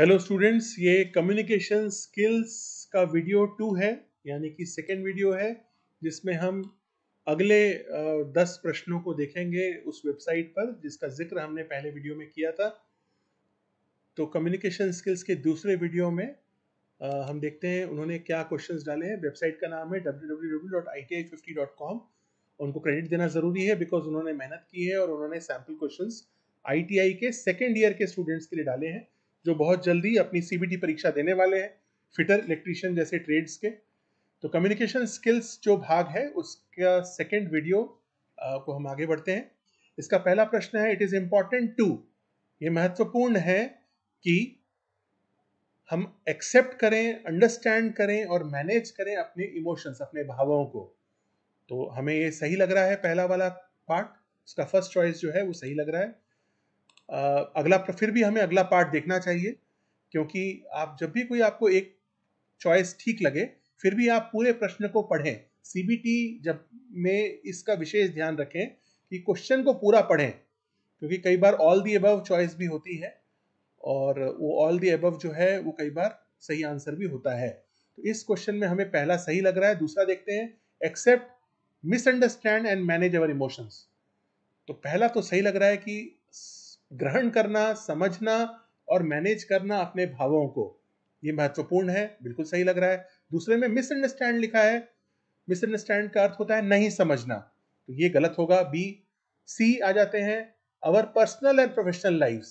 Hello students ये communication skills का video two है यानी कि सेकेंड वीडियो है जिसमें हम अगले दस प्रश्नों को देखेंगे उस वेबसाइट पर जिसका जिक्र हमने पहले वीडियो में किया था तो कम्युनिकेशन स्किल्स के दूसरे वीडियो में आ, हम देखते हैं उन्होंने क्या क्वेश्चंस डाले हैं वेबसाइट का नाम है डब्ल्यू उनको क्रेडिट देना ज़रूरी है बिकॉज उन्होंने मेहनत की है और उन्होंने सैम्पल क्वेश्चन आई के सेकेंड ईयर के स्टूडेंट्स के लिए डाले हैं जो बहुत जल्दी अपनी सीबीटी परीक्षा देने वाले हैं फिटर इलेक्ट्रिशियन जैसे ट्रेड्स के तो कम्युनिकेशन स्किल्स जो भाग है उसका सेकेंड वीडियो को हम आगे बढ़ते हैं इसका पहला प्रश्न है इट इज़ इंपॉर्टेंट टू ये महत्वपूर्ण है कि हम एक्सेप्ट करें अंडरस्टैंड करें और मैनेज करें अपने इमोशंस अपने भावों को तो हमें ये सही लग रहा है पहला वाला पार्ट उसका फर्स्ट चॉइस जो है वो सही लग रहा है अगला फिर भी हमें अगला पार्ट देखना चाहिए क्योंकि आप जब भी कोई आपको एक चॉइस ठीक लगे फिर भी आप पूरे प्रश्न को पढ़ें सीबीटी जब में इसका विशेष ध्यान रखें कि क्वेश्चन को पूरा पढ़ें क्योंकि कई बार ऑल दी अबव चॉइस भी होती है और वो ऑल दी अबव जो है वो कई बार सही आंसर भी होता है तो इस क्वेश्चन में हमें पहला सही लग रहा है दूसरा देखते हैं accept misunderstand and manage our emotions तो पहला तो सही लग रहा है कि ग्रहण करना समझना और मैनेज करना अपने भावों को ये महत्वपूर्ण है बिल्कुल सही लग रहा है दूसरे में मिसअंडरस्टैंड लिखा है मिसअंडरस्टैंड का अर्थ होता है नहीं समझना तो ये गलत होगा बी सी आ जाते हैं our personal and professional life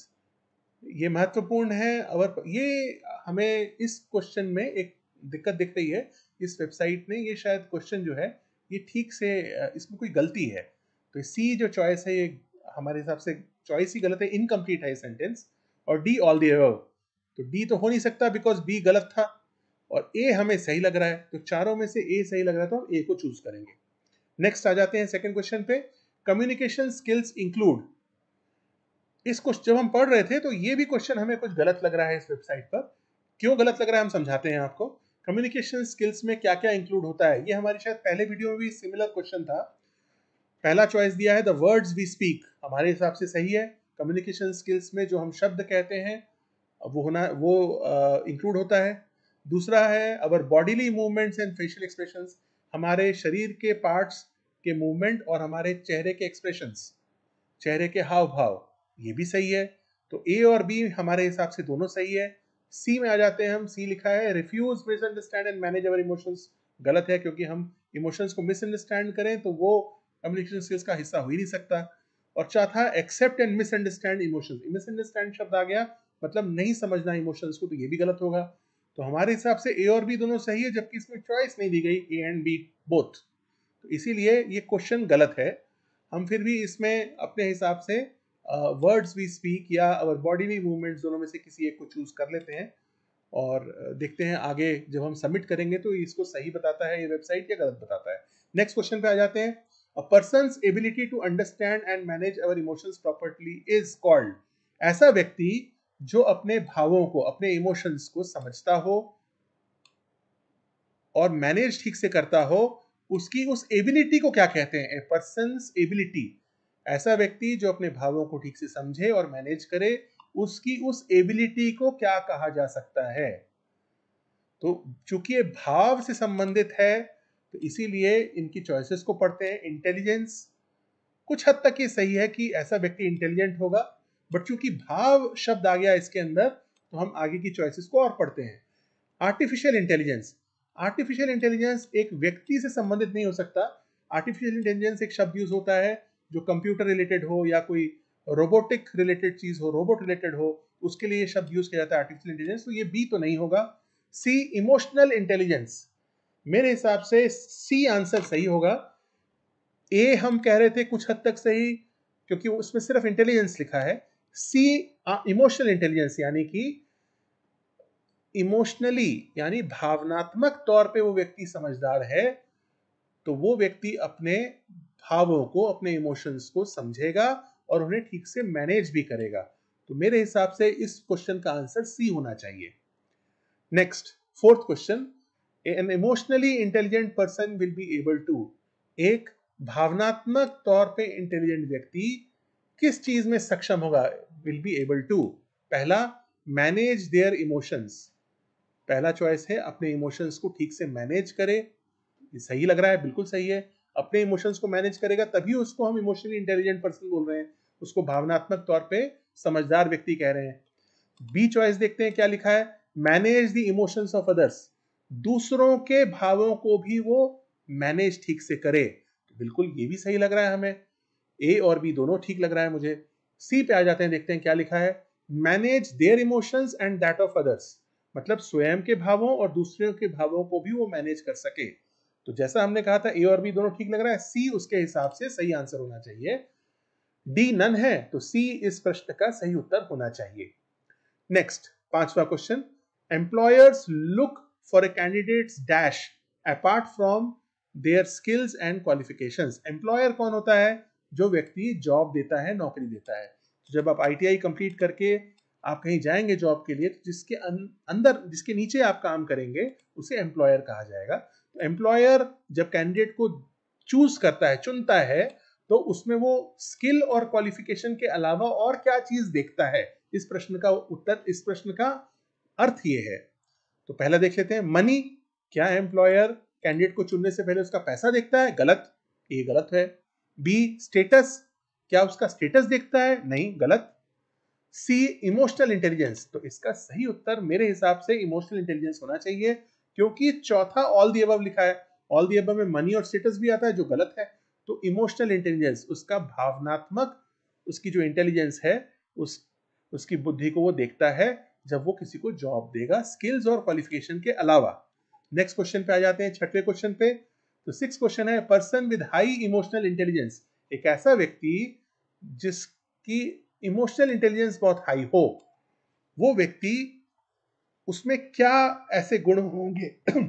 ये महत्वपूर्ण है अवर ये हमें इस क्वेश्चन में एक दिक्कत दिख रही है इस वेबसाइट ने ये शायद क्वेश्चन जो है ये ठीक से इसमें कोई गलती है तो सी जो चॉइस है ये हमारे हिसाब से चॉइस ही गलत है इनकम्प्लीट है सेंटेंस और डी ऑल दी तो डी तो हो नहीं सकता बिकॉज बी गलत था और ए हमें सही लग रहा है तो चारों में से ए सही लग रहा है तो हम ए को चूज करेंगे नेक्स्ट आ जाते हैं सेकेंड क्वेश्चन पे कम्युनिकेशन स्किल्स इंक्लूड इस क्वेश्चन जब हम पढ़ रहे थे तो ये भी क्वेश्चन हमें कुछ गलत लग रहा है इस वेबसाइट पर क्यों गलत लग रहा है हम समझाते हैं आपको कम्युनिकेशन स्किल्स में क्या क्या इंक्लूड होता है ये हमारी शायद पहले वीडियो में भी सिमिलर क्वेश्चन था पहला चॉइस दिया है द वर्ड्स वी स्पीक हमारे हिसाब से सही है कम्युनिकेशन स्किल्स में जो हम शब्द कहते हैं वो होना वो इंक्लूड uh, होता है दूसरा है our bodily movements and facial expression हमारे शरीर के पार्ट्स के मूवमेंट और हमारे चेहरे के एक्सप्रेशन चेहरे के हाव भाव ये भी सही है तो ए और बी हमारे हिसाब से दोनों सही है सी में आ जाते हैं हम सी लिखा है refuse misunderstand and manage our emotions गलत है क्योंकि हम इमोशंस को मिसअंडरस्टैंड करें तो वो कम्युनिकेशन स्किल्स का हिस्सा हो ही नहीं सकता और चौथा accept and misunderstand emotions misunderstand शब्द आ गया मतलब नहीं समझना इमोशंस को तो ये भी गलत होगा तो हमारे हिसाब से ए और बी दोनों सही है जबकि इसमें चॉइस नहीं दी गई ए एंड बी बोथ तो इसीलिए ये क्वेश्चन गलत है हम फिर भी इसमें अपने हिसाब से वर्ड्स वी स्पीक या अवर बॉडी वी मूवमेंट्स दोनों में से किसी एक को चूज कर लेते हैं और देखते हैं आगे जब हम सबमिट करेंगे तो इसको सही बताता है ये वेबसाइट या गलत बताता है नेक्स्ट क्वेश्चन पे आ जाते हैं A person's ability to understand and manage our emotions properly is called. ऐसा व्यक्ति जो अपने भावों को अपने इमोशंस को समझता हो और मैनेज ठीक से करता हो उसकी उस एबिलिटी को क्या कहते हैं ए पर्सन एबिलिटी ऐसा व्यक्ति जो अपने भावों को ठीक से समझे और मैनेज करे उसकी उस एबिलिटी को क्या कहा जा सकता है तो चूंकि भाव से संबंधित है तो इसीलिए इनकी चॉइसेस को पढ़ते हैं इंटेलिजेंस कुछ हद तक ये सही है कि ऐसा व्यक्ति इंटेलिजेंट होगा बट चूंकि भाव शब्द आ गया इसके अंदर तो हम आगे की चॉइसेस को और पढ़ते हैं आर्टिफिशियल इंटेलिजेंस आर्टिफिशियल इंटेलिजेंस एक व्यक्ति से संबंधित नहीं हो सकता आर्टिफिशियल इंटेलिजेंस एक शब्द यूज होता है जो कंप्यूटर रिलेटेड हो या कोई रोबोटिक रिलेटेड चीज हो रोबोट रिलेटेड हो उसके लिए शब्द यूज किया जाता है आर्टिफिशियल इंटेलिजेंस तो ये बी तो नहीं होगा सी इमोशनल इंटेलिजेंस मेरे हिसाब से सी आंसर सही होगा ए हम कह रहे थे कुछ हद तक सही क्योंकि उसमें सिर्फ इंटेलिजेंस लिखा है सी इमोशनल इंटेलिजेंस यानी कि इमोशनली यानी भावनात्मक तौर पे वो व्यक्ति समझदार है तो वो व्यक्ति अपने भावों को अपने इमोशंस को समझेगा और उन्हें ठीक से मैनेज भी करेगा तो मेरे हिसाब से इस क्वेश्चन का आंसर सी होना चाहिए next fourth question an emotionally intelligent person will be able to एक भावनात्मक तौर पे इंटेलिजेंट व्यक्ति किस चीज में सक्षम होगा विल बी एबल टू पहला मैनेज देयर इमोशंस पहला चॉइस है अपने इमोशंस को ठीक से मैनेज करे सही लग रहा है बिल्कुल सही है अपने इमोशंस को मैनेज करेगा तभी उसको हम इमोशनली इंटेलिजेंट पर्सन बोल रहे हैं उसको भावनात्मक तौर पे समझदार व्यक्ति कह रहे हैं बी चॉइस देखते हैं क्या लिखा है manage the emotions of others दूसरों के भावों को भी वो मैनेज ठीक से करे तो बिल्कुल ये भी सही लग रहा है हमें ए और बी दोनों ठीक लग रहा है मुझे सी पे आ जाते हैं देखते हैं क्या लिखा है manage their emotions and that of others मतलब स्वयं के भावों और दूसरों के भावों को भी वो मैनेज कर सके तो जैसा हमने कहा था ए और बी दोनों ठीक लग रहा है सी उसके हिसाब से सही आंसर होना चाहिए डी नन है तो सी इस प्रश्न का सही उत्तर होना चाहिए नेक्स्ट पांचवा question employers look for a candidate's dash apart from their skills and qualification employer कौन होता है जो व्यक्ति जॉब देता है नौकरी देता है तो जब आप आई कंप्लीट करके आप कहीं जाएंगे जॉब के लिए तो जिसके अं-, अंदर जिसके नीचे आप काम करेंगे उसे एम्प्लॉयर कहा जाएगा तो एम्प्लॉयर जब कैंडिडेट को चूज करता है चुनता है तो उसमें वो स्किल और क्वालिफिकेशन के अलावा और क्या चीज देखता है इस प्रश्न का उत्तर इस प्रश्न का अर्थ ये है तो पहला देख लेते हैं मनी क्या एम्प्लॉयर कैंडिडेट को चुनने से पहले उसका पैसा देखता है गलत ये गलत है बी स्टेटस क्या उसका स्टेटस देखता है नहीं गलत सी इमोशनल इंटेलिजेंस तो इसका सही उत्तर मेरे हिसाब से इमोशनल इंटेलिजेंस होना चाहिए क्योंकि चौथा ऑल दी अब लिखा है ऑल दी अब में मनी और स्टेटस भी आता है जो गलत है तो इमोशनल इंटेलिजेंस उसका भावनात्मक उसकी जो इंटेलिजेंस है उस उसकी बुद्धि को वो देखता है जब वो किसी को जॉब देगा स्किल्स और क्वालिफिकेशन के अलावा नेक्स्ट क्वेश्चन पे आ जाते हैं छठवें क्वेश्चन पे तो सिक्स क्वेश्चन है person with high emotional intelligence एक ऐसा व्यक्ति जिसकी इमोशनल इंटेलिजेंस बहुत हाई हो वो व्यक्ति उसमें क्या ऐसे गुण होंगे आई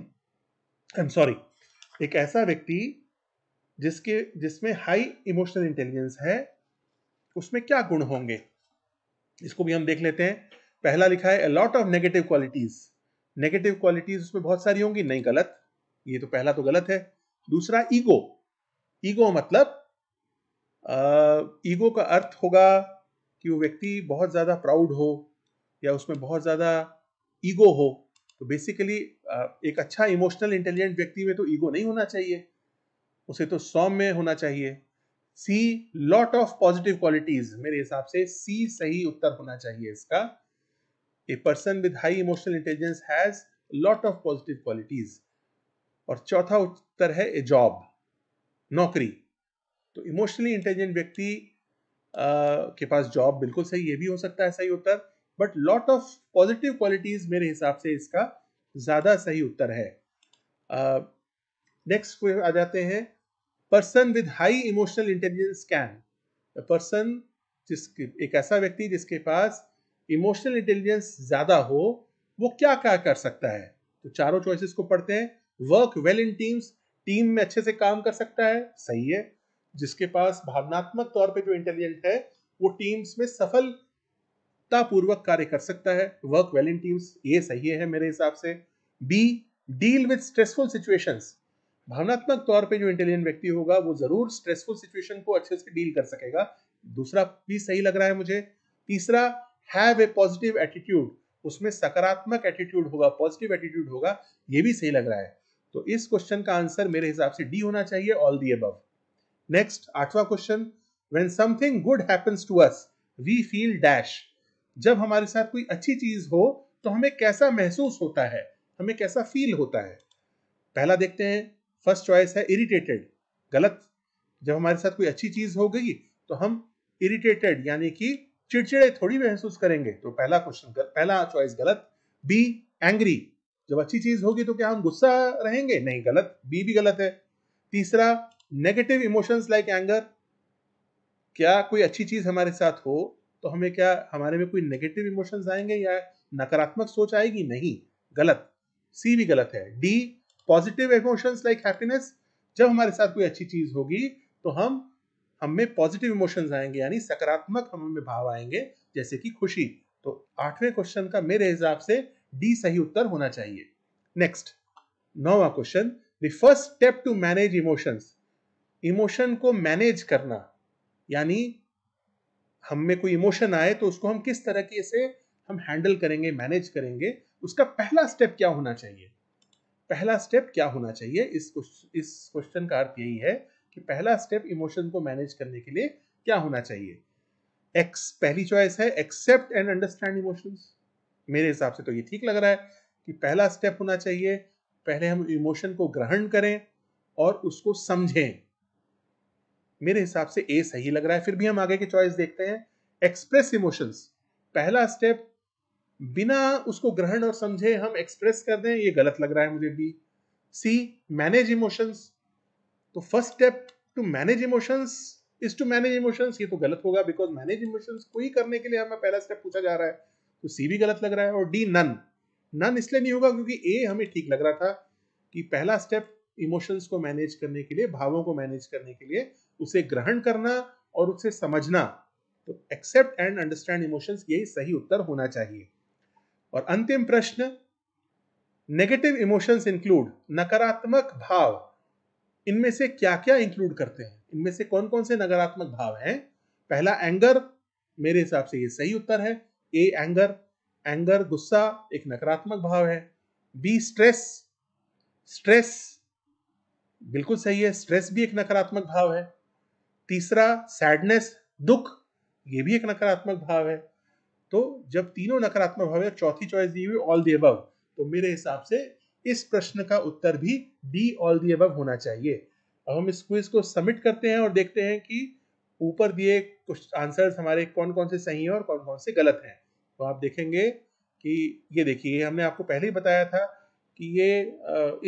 एम सॉरी एक ऐसा व्यक्ति जिसके जिसमें हाई इमोशनल इंटेलिजेंस है उसमें क्या गुण होंगे इसको भी हम देख लेते हैं पहला लिखा है a lot of negative qualities negative qualities उसमें बहुत सारी होंगी नहीं गलत ये तो पहला तो गलत है दूसरा ईगो ईगो मतलब ईगो का अर्थ होगा कि वो व्यक्ति बहुत ज़्यादा प्राउड हो या उसमें बहुत ज़्यादा ईगो हो तो बेसिकली एक अच्छा इमोशनल इंटेलिजेंट व्यक्ति में तो ईगो नहीं होना चाहिए उसे तो सौम्य होना चाहिए C lot of positive qualities मेरे हिसाब से सी सही उत्तर होना चाहिए इसका a person with high emotional intelligence has lot of positive qualities और चौथा उत्तर है ए जॉब नौकरी तो इमोशनली इंटेलिजेंट व्यक्ति के पास जॉब बिल्कुल सही ये भी हो सकता है सही उत्तर but lot of positive qualities मेरे हिसाब से इसका ज़्यादा सही उत्तर है नेक्स्ट uh, आ जाते हैं person with high emotional intelligence can person जिसके एक ऐसा व्यक्ति जिसके पास इमोशनल इंटेलिजेंस ज़्यादा हो वो क्या क्या कर सकता है तो चारों चॉइसेस को पढ़ते हैं work well in teams team में अच्छे से काम कर सकता है सही है जिसके पास भावनात्मक तौर पे जो इंटेलिजेंट है वो टीम्स में सफलता पूर्वक कार्य कर सकता है वर्क वेल इन टीम्स ये सही है मेरे हिसाब से B deal with stressful situations भावनात्मक तौर पे जो इंटेलिजेंट व्यक्ति होगा वो जरूर स्ट्रेसफुल सिचुएशन को अच्छे से डील कर सकेगा दूसरा भी सही लग रहा है मुझे तीसरा हैव ए पॉजिटिव एटीट्यूड उसमें सकारात्मक एटीट्यूड होगा पॉजिटिव एटीट्यूड होगा ये भी सही लग रहा है तो इस क्वेश्चन का आंसर मेरे हिसाब से डी होना चाहिए ऑल दी अब नेक्स्ट आठवा question when something good happens to us we feel dash जब हमारे साथ कोई अच्छी चीज हो तो हमें कैसा महसूस होता है हमें कैसा फील होता है पहला देखते हैं फर्स्ट चॉइस है इरिटेटेड गलत जब हमारे साथ कोई अच्छी चीज हो गई तो हम इरिटेटेड यानी कि चिड़चिड़े थोड़ी महसूस करेंगे तो पहला क्वेश्चन पहला चॉइस गलत बी एंग्री जब अच्छी चीज होगी तो क्या हम गुस्सा रहेंगे नहीं गलत बी भी गलत है तीसरा नेगेटिव इमोशंस लाइक एंगर क्या कोई अच्छी चीज हमारे साथ हो तो हमें क्या हमारे में कोई नेगेटिव इमोशंस आएंगे या नकारात्मक सोच आएगी नहीं गलत सी भी गलत है D positive emotions like happiness जब हमारे साथ कोई अच्छी चीज होगी तो हम हम में पॉजिटिव इमोशंस आएंगे यानी सकारात्मक हम में भाव आएंगे जैसे कि खुशी तो आठवें क्वेश्चन का मेरे हिसाब से डी सही उत्तर होना चाहिए नेक्स्ट नौवा question the first step to manage emotions emotion को मैनेज करना यानी हम में कोई इमोशन आए तो उसको हम किस तरह की से हम हैंडल करेंगे मैनेज करेंगे उसका पहला स्टेप क्या होना चाहिए पहला स्टेप क्या होना चाहिए इस इस क्वेश्चन का अर्थ यही है कि पहला स्टेप इमोशन को मैनेज करने के लिए क्या होना चाहिए एक्स पहली चॉइस है एक्सेप्ट एंड अंडरस्टैंड इमोशंस मेरे हिसाब से तो ये ठीक लग रहा है कि पहला स्टेप होना चाहिए पहले हम इमोशन को ग्रहण करें और उसको समझें मेरे हिसाब से ए सही लग रहा है फिर भी हम आगे के चॉइस देखते हैं एक्सप्रेस इमोशंस पहला स्टेप बिना उसको ग्रहण और समझे हम एक्सप्रेस कर दें ये गलत लग रहा है मुझे भी सी मैनेज इमोशंस तो first step to manage emotions is to manage emotions ये तो गलत होगा बिकॉज मैनेज इमोशंस को ही करने के लिए हमें पहला स्टेप पूछा जा रहा है तो सी भी गलत लग रहा है और डी नन नन इसलिए नहीं होगा क्योंकि ए हमें ठीक लग रहा था कि पहला स्टेप इमोशंस को मैनेज करने के लिए भावों को मैनेज करने के लिए उसे ग्रहण करना और उसे समझना तो एक्सेप्ट एंड अंडरस्टैंड इमोशंस यही सही उत्तर होना चाहिए और अंतिम प्रश्न नेगेटिव इमोशंस इंक्लूड नकारात्मक भाव इनमें से क्या क्या इंक्लूड करते हैं इनमें से कौन कौन से नकारात्मक भाव हैं पहला एंगर मेरे हिसाब से ये सही उत्तर है ए एंगर एंगर गुस्सा एक नकारात्मक भाव है बी स्ट्रेस स्ट्रेस बिल्कुल सही है स्ट्रेस भी एक नकारात्मक भाव है तीसरा सैडनेस दुख ये भी एक नकारात्मक भाव है तो जब तीनों नकारात्मक भाव है चौथी चॉइस दी हुई ऑल दी अबव तो मेरे हिसाब से इस प्रश्न का उत्तर भी डी ऑल दी अब होना चाहिए अब हम इस क्विज को सबमिट करते हैं और देखते हैं कि ऊपर दिए कुछ आंसर्स हमारे कौन कौन से सही हैं और कौन कौन से गलत हैं तो आप देखेंगे कि ये देखिए हमने आपको पहले ही बताया था कि ये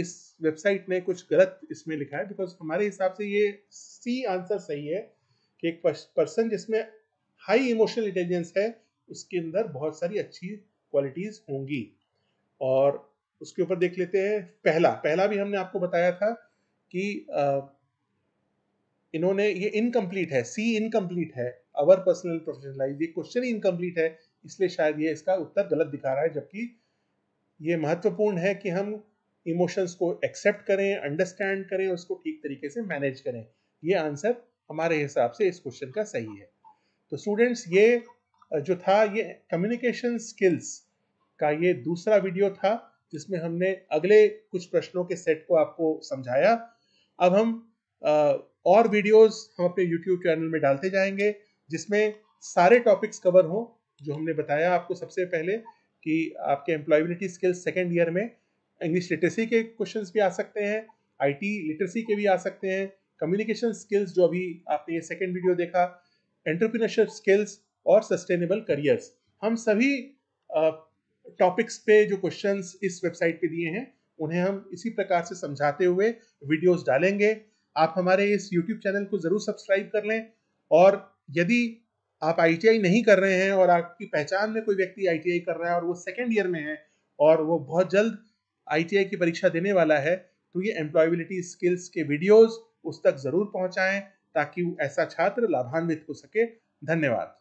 इस वेबसाइट ने कुछ गलत इसमें लिखा है बिकॉज हमारे हिसाब से ये सी आंसर सही है कि एक पर्सन जिसमें हाई इमोशनल इंटेलिजेंस है उसके अंदर बहुत सारी अच्छी क्वालिटीज़ होंगी और उसके ऊपर देख लेते हैं पहला पहला भी हमने आपको बताया था कि इन्होंने ये इनकम्प्लीट है सी इनकम्प्लीट है अवर पर्सनल प्रोफेशनलाइज ये क्वेश्चन ही इनकम्प्लीट है इसलिए शायद ये इसका उत्तर गलत दिखा रहा है जबकि ये महत्वपूर्ण है कि हम इमोशंस को एक्सेप्ट करें अंडरस्टैंड करें उसको ठीक तरीके से मैनेज करें ये आंसर हमारे हिसाब से इस क्वेश्चन का सही है तो स्टूडेंट्स ये जो था ये कम्युनिकेशन स्किल्स का ये दूसरा वीडियो था जिसमें हमने अगले कुछ प्रश्नों के सेट को आपको समझाया अब हम और वीडियोस हम अपने YouTube चैनल में डालते जाएंगे जिसमें सारे टॉपिक्स कवर हों जो हमने बताया आपको सबसे पहले कि आपके एम्प्लॉयबिलिटी स्किल्स सेकेंड ईयर में इंग्लिश लिटरेसी के क्वेश्चंस भी आ सकते हैं आईटी लिटरेसी के भी आ सकते हैं कम्युनिकेशन स्किल्स जो अभी आपने ये सेकेंड वीडियो देखा एंटरप्रीनरशिप स्किल्स और सस्टेनेबल करियर्स हम सभी टॉपिक्स पे जो क्वेश्चंस इस वेबसाइट पे दिए हैं उन्हें हम इसी प्रकार से समझाते हुए वीडियोस डालेंगे आप हमारे इस यूट्यूब चैनल को ज़रूर सब्सक्राइब कर लें और यदि आप आई नहीं कर रहे हैं और आपकी पहचान में कोई व्यक्ति आई कर रहा है और वो सेकेंड ईयर में है और वो बहुत जल्द आई की परीक्षा देने वाला है तो ये एम्प्लॉयबिलिटी स्किल्स के वीडियोज़ उस तक ज़रूर पहुंचाएं ताकि ऐसा छात्र लाभान्वित हो सके धन्यवाद